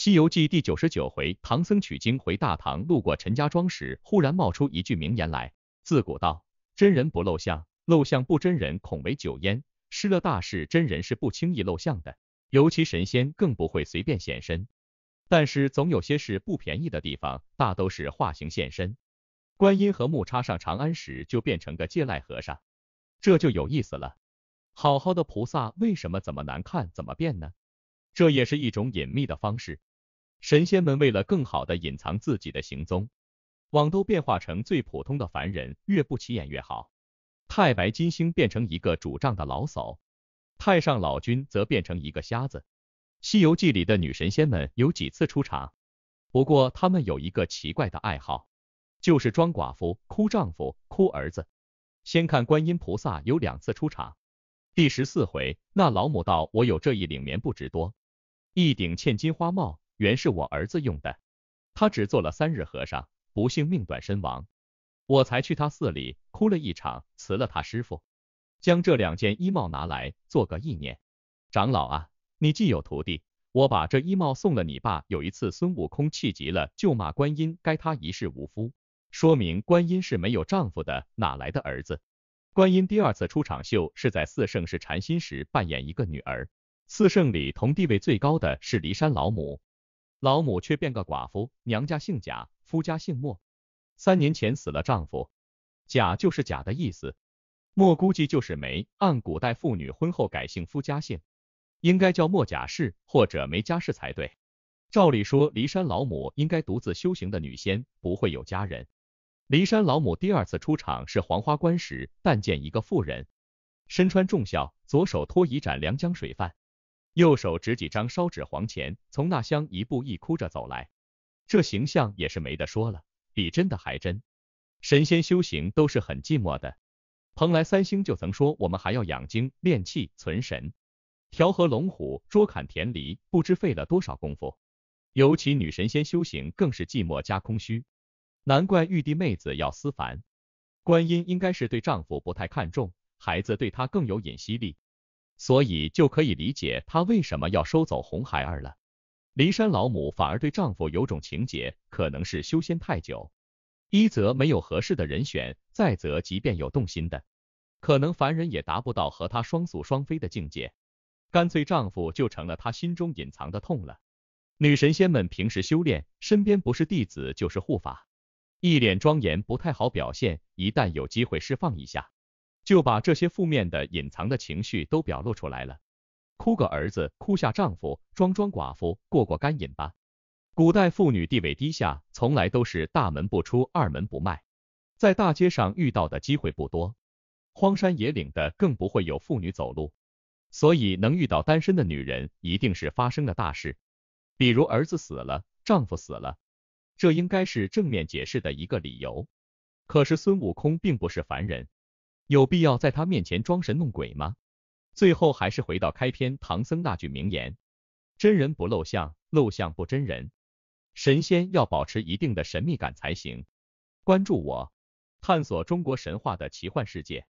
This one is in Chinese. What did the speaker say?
《西游记》第九十九回，唐僧取经回大唐，路过陈家庄时，忽然冒出一句名言来：“自古道，真人不露相，露相不真人，恐为酒焉。”失了大事，真人是不轻易露相的，尤其神仙更不会随便现身。但是总有些事不便宜的地方，大都是化形现身。观音和木叉上长安时，就变成个借赖和尚，这就有意思了。好好的菩萨，为什么怎么难看怎么变呢？这也是一种隐秘的方式。”神仙们为了更好的隐藏自己的行踪，网都变化成最普通的凡人，越不起眼越好。太白金星变成一个拄杖的老叟，太上老君则变成一个瞎子。西游记里的女神仙们有几次出场，不过她们有一个奇怪的爱好，就是装寡妇，哭丈夫，哭儿子。先看观音菩萨有两次出场，第十四回那老母道我有这一领棉布值多，一顶嵌金花帽。原是我儿子用的，他只做了三日和尚，不幸命短身亡，我才去他寺里哭了一场，辞了他师傅，将这两件衣帽拿来做个意念。长老啊，你既有徒弟，我把这衣帽送了你爸。有一次孙悟空气急了，就骂观音，该他一世无夫，说明观音是没有丈夫的，哪来的儿子？观音第二次出场秀是在四圣试禅心时扮演一个女儿。四圣里同地位最高的是骊山老母。老母却变个寡妇，娘家姓贾，夫家姓莫，三年前死了丈夫。贾就是贾的意思，莫估计就是梅，按古代妇女婚后改姓夫家姓，应该叫莫贾氏或者梅家氏才对。照理说，骊山老母应该独自修行的女仙，不会有家人。骊山老母第二次出场是黄花观时，但见一个妇人，身穿重孝，左手托一盏凉江水饭。右手执几张烧纸黄钱，从那厢一步一哭着走来，这形象也是没得说了，比真的还真。神仙修行都是很寂寞的，蓬莱三星就曾说，我们还要养精、炼气、存神，调和龙虎，捉砍田离，不知费了多少功夫。尤其女神仙修行更是寂寞加空虚，难怪玉帝妹子要思凡。观音应该是对丈夫不太看重，孩子对她更有引吸力。所以就可以理解她为什么要收走红孩儿了。骊山老母反而对丈夫有种情结，可能是修仙太久，一则没有合适的人选，再则即便有动心的，可能凡人也达不到和她双宿双飞的境界，干脆丈夫就成了她心中隐藏的痛了。女神仙们平时修炼，身边不是弟子就是护法，一脸庄严不太好表现，一旦有机会释放一下。就把这些负面的、隐藏的情绪都表露出来了，哭个儿子，哭下丈夫，装装寡妇，过过干瘾吧。古代妇女地位低下，从来都是大门不出，二门不迈，在大街上遇到的机会不多，荒山野岭的更不会有妇女走路，所以能遇到单身的女人，一定是发生的大事，比如儿子死了，丈夫死了，这应该是正面解释的一个理由。可是孙悟空并不是凡人。有必要在他面前装神弄鬼吗？最后还是回到开篇唐僧那句名言：真人不露相，露相不真人。神仙要保持一定的神秘感才行。关注我，探索中国神话的奇幻世界。